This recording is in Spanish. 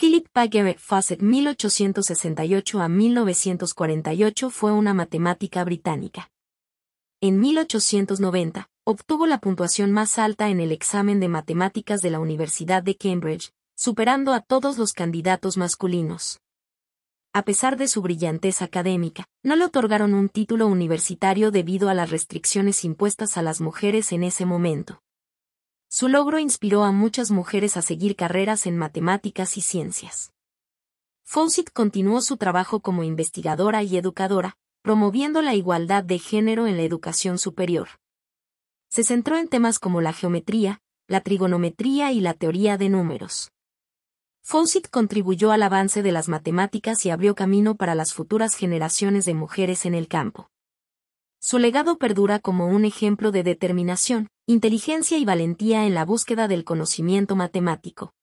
Philip Paguerre Fawcett 1868 a 1948 fue una matemática británica. En 1890, obtuvo la puntuación más alta en el examen de matemáticas de la Universidad de Cambridge, superando a todos los candidatos masculinos. A pesar de su brillantez académica, no le otorgaron un título universitario debido a las restricciones impuestas a las mujeres en ese momento. Su logro inspiró a muchas mujeres a seguir carreras en matemáticas y ciencias. Fawcett continuó su trabajo como investigadora y educadora, promoviendo la igualdad de género en la educación superior. Se centró en temas como la geometría, la trigonometría y la teoría de números. Fawcett contribuyó al avance de las matemáticas y abrió camino para las futuras generaciones de mujeres en el campo. Su legado perdura como un ejemplo de determinación, inteligencia y valentía en la búsqueda del conocimiento matemático.